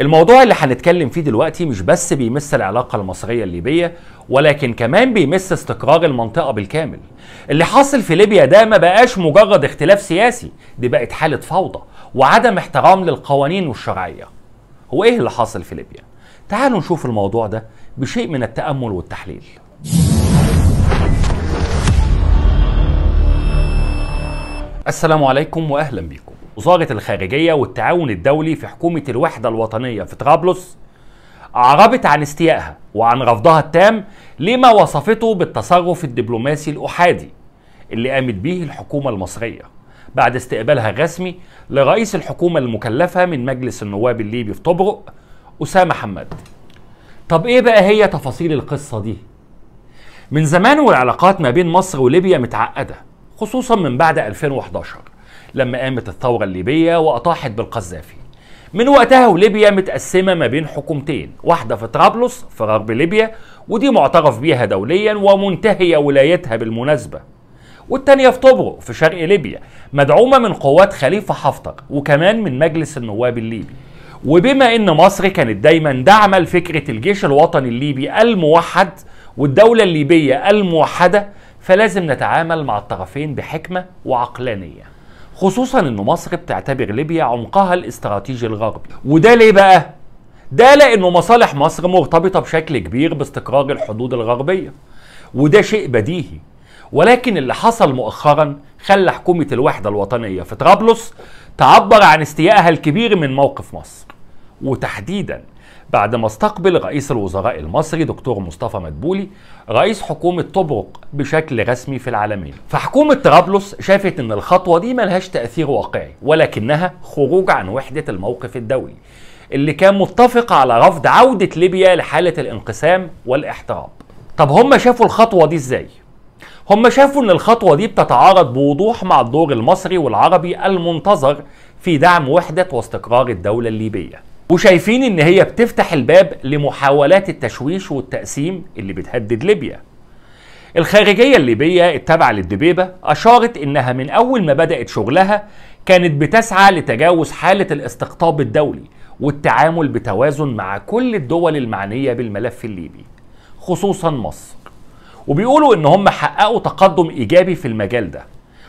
الموضوع اللي هنتكلم فيه دلوقتي مش بس بيمس العلاقة المصرية الليبية ولكن كمان بيمس استقرار المنطقة بالكامل اللي حاصل في ليبيا ده ما بقاش مجرد اختلاف سياسي دي بقت حالة فوضى وعدم احترام للقوانين والشرعية هو ايه اللي حاصل في ليبيا؟ تعالوا نشوف الموضوع ده بشيء من التأمل والتحليل السلام عليكم واهلا بكم وزارة الخارجية والتعاون الدولي في حكومة الوحدة الوطنية في طرابلس أعربت عن استيائها وعن رفضها التام لما وصفته بالتصرف الدبلوماسي الأحادي اللي قامت به الحكومة المصرية بعد استقبالها الرسمي لرئيس الحكومة المكلفة من مجلس النواب الليبي في طبرق أسامة حمد طب إيه بقى هي تفاصيل القصة دي؟ من زمان والعلاقات ما بين مصر وليبيا متعقدة خصوصا من بعد 2011 لما قامت الثورة الليبية وأطاحت بالقذافي من وقتها وليبيا متقسمة ما بين حكومتين واحدة في طرابلس في غرب ليبيا ودي معترف بيها دوليا ومنتهية ولايتها بالمناسبة والتانية في طبرق في شرق ليبيا مدعومة من قوات خليفة حفتر وكمان من مجلس النواب الليبي وبما ان مصر كانت دايما داعمة لفكرة الجيش الوطني الليبي الموحد والدولة الليبية الموحدة فلازم نتعامل مع الطرفين بحكمة وعقلانية خصوصا ان مصر بتعتبر ليبيا عمقها الاستراتيجي الغربي وده ليه بقى ده لانه مصالح مصر مرتبطه بشكل كبير باستقرار الحدود الغربيه وده شيء بديهي ولكن اللي حصل مؤخرا خلى حكومه الوحده الوطنيه في طرابلس تعبر عن استيائها الكبير من موقف مصر وتحديدا بعدما استقبل رئيس الوزراء المصري دكتور مصطفى مدبولي رئيس حكومة طبرق بشكل رسمي في العالمين فحكومة طرابلس شافت ان الخطوة دي ملهاش تأثير واقعي ولكنها خروج عن وحدة الموقف الدولي اللي كان متفق على رفض عودة ليبيا لحالة الانقسام والاحتراب طب هم شافوا الخطوة دي ازاي؟ هم شافوا ان الخطوة دي بتتعارض بوضوح مع الدور المصري والعربي المنتظر في دعم وحدة واستقرار الدولة الليبية وشايفين ان هي بتفتح الباب لمحاولات التشويش والتقسيم اللي بتهدد ليبيا الخارجيه الليبيه التابعه للدبيبه اشارت انها من اول ما بدات شغلها كانت بتسعى لتجاوز حاله الاستقطاب الدولي والتعامل بتوازن مع كل الدول المعنيه بالملف الليبي خصوصا مصر وبيقولوا ان هم حققوا تقدم ايجابي في المجال ده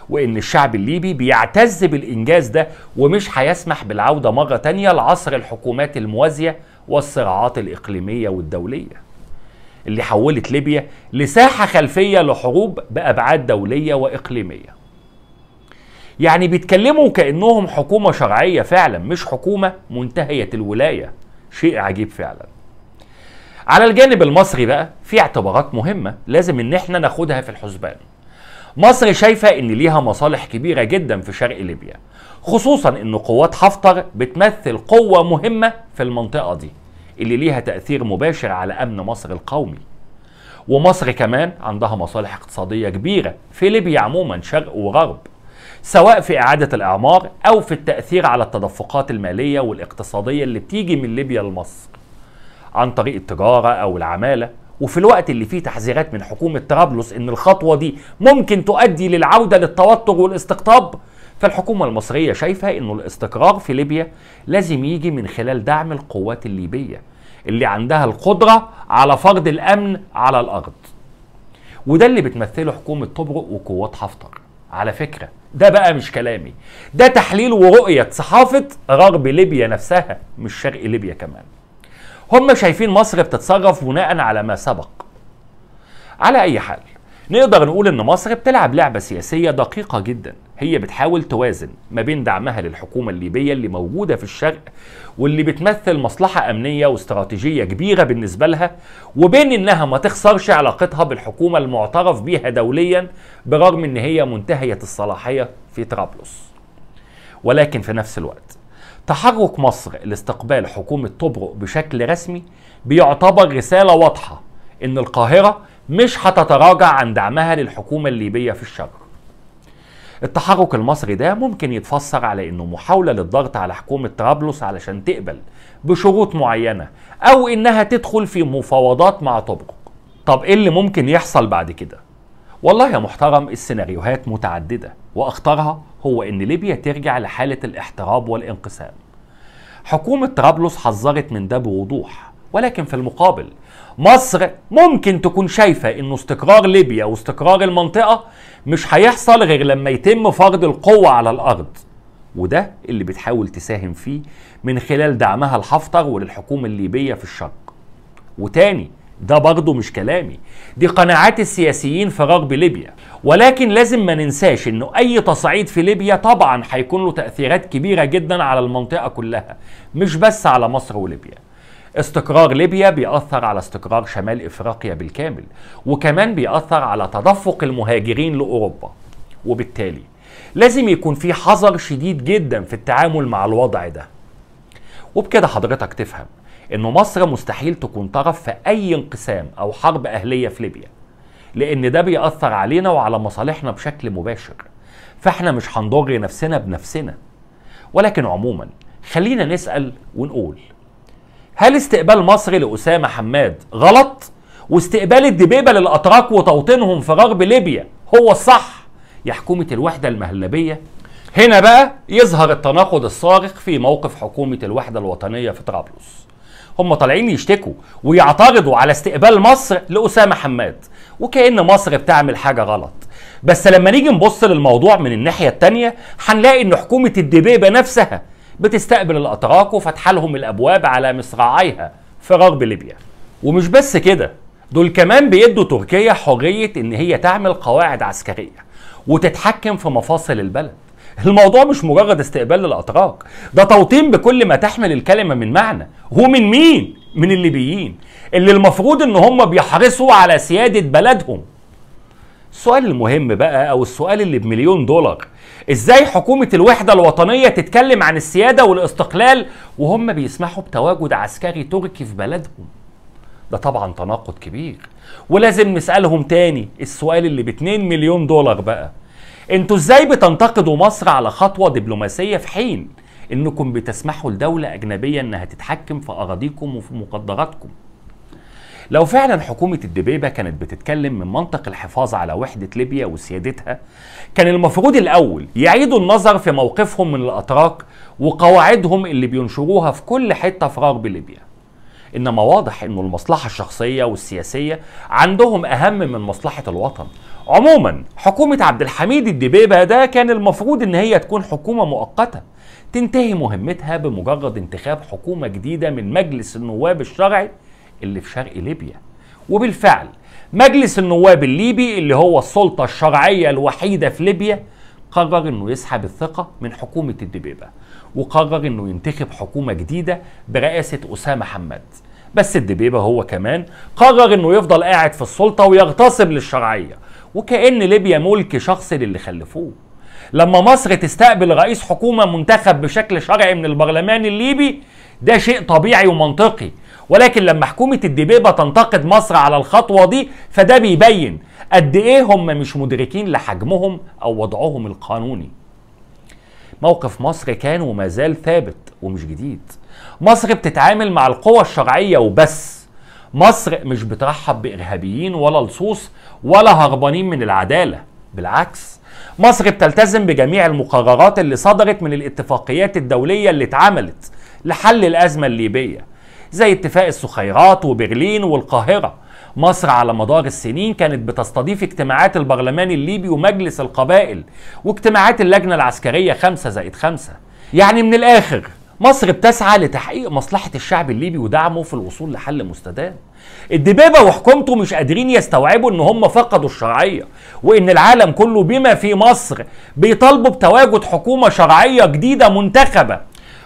وان الشعب الليبي بيعتز بالانجاز ده ومش هيسمح بالعوده مره تانيه لعصر الحكومات الموازيه والصراعات الاقليميه والدوليه اللي حولت ليبيا لساحه خلفيه لحروب بابعاد دوليه واقليميه يعني بيتكلموا كانهم حكومه شرعيه فعلا مش حكومه منتهيه الولايه شيء عجيب فعلا على الجانب المصري بقى في اعتبارات مهمه لازم ان احنا ناخدها في الحسبان مصر شايفة ان ليها مصالح كبيرة جدا في شرق ليبيا خصوصا ان قوات حفتر بتمثل قوة مهمة في المنطقة دي اللي ليها تأثير مباشر على أمن مصر القومي ومصر كمان عندها مصالح اقتصادية كبيرة في ليبيا عموما شرق وغرب سواء في إعادة الإعمار أو في التأثير على التدفقات المالية والاقتصادية اللي بتيجي من ليبيا لمصر عن طريق التجارة أو العمالة وفي الوقت اللي فيه تحذيرات من حكومة طرابلس إن الخطوة دي ممكن تؤدي للعودة للتوتر والاستقطاب فالحكومة المصرية شايفة إنه الاستقرار في ليبيا لازم يجي من خلال دعم القوات الليبية اللي عندها القدرة على فرض الأمن على الأرض وده اللي بتمثله حكومة طبرق وقوات حفتر على فكرة ده بقى مش كلامي ده تحليل ورؤية صحافة غرب ليبيا نفسها مش شرق ليبيا كمان هم شايفين مصر بتتصرف بناء على ما سبق على اي حال نقدر نقول ان مصر بتلعب لعبه سياسيه دقيقه جدا هي بتحاول توازن ما بين دعمها للحكومه الليبيه اللي موجوده في الشرق واللي بتمثل مصلحه امنيه واستراتيجيه كبيره بالنسبه لها وبين انها ما تخسرش علاقتها بالحكومه المعترف بيها دوليا برغم ان هي منتهيه الصلاحيه في طرابلس ولكن في نفس الوقت تحرك مصر لاستقبال حكومة طبرق بشكل رسمي بيعتبر رسالة واضحة إن القاهرة مش هتتراجع عن دعمها للحكومة الليبية في الشرق. التحرك المصري ده ممكن يتفسر على انه محاولة للضغط على حكومة طرابلس علشان تقبل بشروط معينة او انها تدخل في مفاوضات مع طبرق طب ايه اللي ممكن يحصل بعد كده والله يا محترم السيناريوهات متعددة وأخطرها هو إن ليبيا ترجع لحالة الاحتراب والانقسام حكومة طرابلس حذرت من ده بوضوح ولكن في المقابل مصر ممكن تكون شايفة إنه استقرار ليبيا واستقرار المنطقة مش هيحصل غير لما يتم فرض القوة على الأرض وده اللي بتحاول تساهم فيه من خلال دعمها لحفتر وللحكومة الليبية في الشرق وتاني ده برضه مش كلامي دي قناعات السياسيين في غرب ليبيا ولكن لازم ما ننساش انه اي تصعيد في ليبيا طبعا هيكون له تاثيرات كبيره جدا على المنطقه كلها مش بس على مصر وليبيا استقرار ليبيا بيأثر على استقرار شمال افريقيا بالكامل وكمان بيأثر على تدفق المهاجرين لاوروبا وبالتالي لازم يكون في حذر شديد جدا في التعامل مع الوضع ده وبكده حضرتك تفهم انه مصر مستحيل تكون طرف في اي انقسام او حرب اهليه في ليبيا لان ده بيأثر علينا وعلى مصالحنا بشكل مباشر فاحنا مش هنضر نفسنا بنفسنا ولكن عموما خلينا نسأل ونقول هل استقبال مصر لأسامة حماد غلط؟ واستقبال الدبيبة للأتراك وتوطينهم في غرب ليبيا هو الصح يا حكومة الوحدة المهلبية هنا بقى يظهر التناقض الصارخ في موقف حكومة الوحدة الوطنية في طرابلس هم طالعين يشتكوا ويعترضوا على استقبال مصر لأسامة حماد وكأن مصر بتعمل حاجة غلط بس لما نيجي نبص للموضوع من الناحية التانية هنلاقي ان حكومة الدبيبة نفسها بتستقبل الأتراك وفتح لهم الأبواب على مصراعيها في غرب ليبيا ومش بس كده دول كمان بيدوا تركيا حرية ان هي تعمل قواعد عسكرية وتتحكم في مفاصل البلد الموضوع مش مجرد استقبال للأتراك ده توطين بكل ما تحمل الكلمة من معنى هو من مين؟ من الليبيين اللي المفروض ان هم بيحرصوا على سيادة بلدهم السؤال المهم بقى او السؤال اللي بمليون دولار ازاي حكومة الوحدة الوطنية تتكلم عن السيادة والاستقلال وهم بيسمحوا بتواجد عسكري تركي في بلدهم ده طبعا تناقض كبير ولازم نسألهم تاني السؤال اللي باتنين مليون دولار بقى انتوا ازاي بتنتقدوا مصر على خطوه دبلوماسيه في حين انكم بتسمحوا لدوله اجنبيه انها تتحكم في اراضيكم وفي مقدراتكم لو فعلا حكومة الدبيبة كانت بتتكلم من منطق الحفاظ على وحدة ليبيا وسيادتها كان المفروض الأول يعيدوا النظر في موقفهم من الأتراك وقواعدهم اللي بينشروها في كل حتة في غرب ليبيا انما واضح انه المصلحه الشخصيه والسياسيه عندهم اهم من مصلحه الوطن عموما حكومه عبد الحميد الدبيبه ده كان المفروض ان هي تكون حكومه مؤقته تنتهي مهمتها بمجرد انتخاب حكومه جديده من مجلس النواب الشرعي اللي في شرق ليبيا وبالفعل مجلس النواب الليبي اللي هو السلطه الشرعيه الوحيده في ليبيا قرر انه يسحب الثقه من حكومه الدبيبه وقرر انه ينتخب حكومه جديده برئاسه اسامه حماد بس الدبيبه هو كمان قرر انه يفضل قاعد في السلطه ويغتصب للشرعيه وكأن ليبيا ملك شخصي للي خلفوه لما مصر تستقبل رئيس حكومة منتخب بشكل شرعي من البرلمان الليبي ده شيء طبيعي ومنطقي ولكن لما حكومة الدبيبة تنتقد مصر على الخطوة دي فده بيبين قد ايه هم مش مدركين لحجمهم او وضعهم القانوني موقف مصر كان وما زال ثابت ومش جديد مصر بتتعامل مع القوى الشرعية وبس مصر مش بترحب بإرهابيين ولا لصوص ولا هربانين من العدالة بالعكس مصر بتلتزم بجميع المقررات اللي صدرت من الاتفاقيات الدولية اللي اتعملت لحل الأزمة الليبية زي اتفاق السخيرات وبرلين والقاهرة مصر على مدار السنين كانت بتستضيف اجتماعات البرلمان الليبي ومجلس القبائل واجتماعات اللجنة العسكرية 5 زائد 5 يعني من الآخر مصر بتسعى لتحقيق مصلحة الشعب الليبي ودعمه في الوصول لحل مستدام الدبابة وحكومته مش قادرين يستوعبوا ان هم فقدوا الشرعية وان العالم كله بما في مصر بيطالبوا بتواجد حكومة شرعية جديدة منتخبة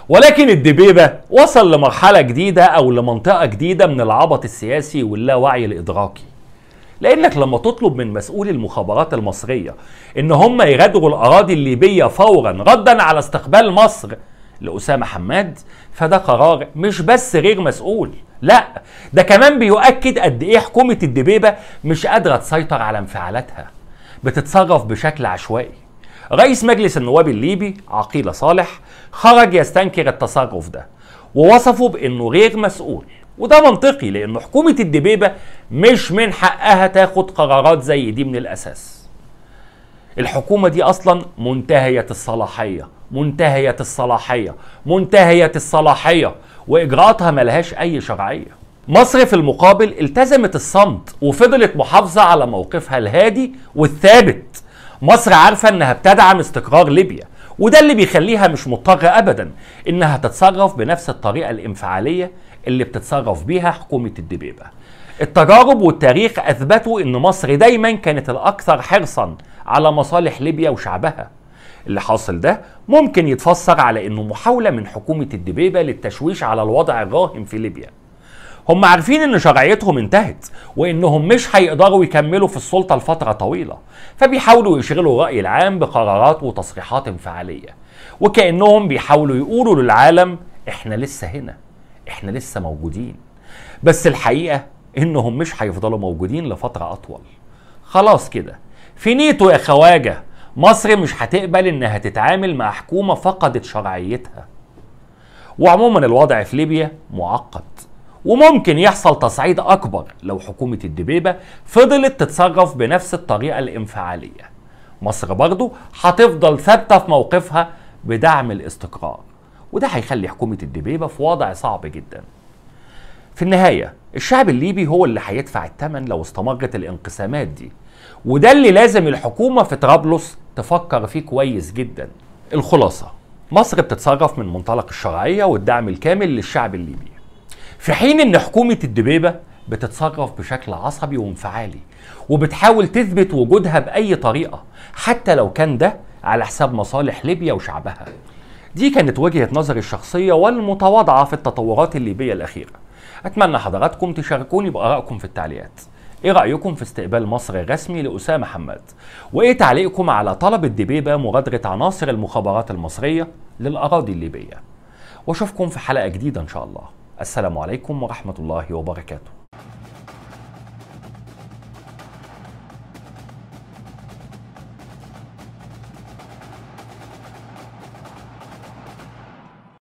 ولكن الدبيبة وصل لمرحلة جديدة او لمنطقة جديدة من العبط السياسي واللاوعي الادراكي لانك لما تطلب من مسؤولي المخابرات المصرية ان هم يغادروا الاراضي الليبية فورا ردا على استقبال مصر لأسامة حماد فده قرار مش بس غير مسؤول لا ده كمان بيؤكد قد ايه حكومة الدبيبة مش قادرة تسيطر على انفعالاتها بتتصرف بشكل عشوائي رئيس مجلس النواب الليبي عقيلة صالح خرج يستنكر التصرف ده ووصفه بأنه غير مسؤول وده منطقي لأن حكومة الدبيبة مش من حقها تاخد قرارات زي دي من الأساس الحكومة دي أصلا منتهية الصلاحية منتهية الصلاحية منتهية الصلاحية وإجراءاتها ملهاش أي شرعية مصر في المقابل التزمت الصمت وفضلت محافظة على موقفها الهادي والثابت مصر عارفة انها بتدعم استقرار ليبيا وده اللي بيخليها مش مضطرة ابدا انها تتصرف بنفس الطريقة الانفعالية اللي بتتصرف بيها حكومة الدبيبة التجارب والتاريخ اثبتوا ان مصر دايما كانت الاكثر حرصا على مصالح ليبيا وشعبها اللي حاصل ده ممكن يتفسر على انه محاولة من حكومة الدبيبة للتشويش على الوضع الراهن في ليبيا هم عارفين ان شرعيتهم انتهت وانهم مش هيقدروا يكملوا في السلطة لفترة طويلة فبيحاولوا يشغلوا الرأي العام بقرارات وتصريحات انفعالية وكأنهم بيحاولوا يقولوا للعالم احنا لسه هنا احنا لسه موجودين بس الحقيقة انهم مش هيفضلوا موجودين لفترة اطول خلاص كده فينيتو يا خواجه مصر مش هتقبل انها تتعامل مع حكومه فقدت شرعيتها وعموما الوضع في ليبيا معقد وممكن يحصل تصعيد اكبر لو حكومه الدبيبه فضلت تتصرف بنفس الطريقه الانفعاليه مصر برضه هتفضل ثابته في موقفها بدعم الاستقرار وده هيخلي حكومه الدبيبه في وضع صعب جدا في النهايه الشعب الليبي هو اللي هيدفع الثمن لو استمرت الانقسامات دي وده اللي لازم الحكومه في طرابلس تفكر فيه كويس جدا الخلاصه مصر بتتصرف من منطلق الشرعيه والدعم الكامل للشعب الليبي في حين ان حكومه الدبيبه بتتصرف بشكل عصبي وانفعالي وبتحاول تثبت وجودها باي طريقه حتى لو كان ده على حساب مصالح ليبيا وشعبها دي كانت وجهه نظري الشخصيه والمتواضعه في التطورات الليبيه الاخيره اتمنى حضراتكم تشاركوني بارائكم في التعليقات ايه رايكم في استقبال مصر الرسمي لاسامه حماد وايه تعليقكم على طلب الدبيبه مغادره عناصر المخابرات المصريه للاراضي الليبيه واشوفكم في حلقه جديده ان شاء الله السلام عليكم ورحمه الله وبركاته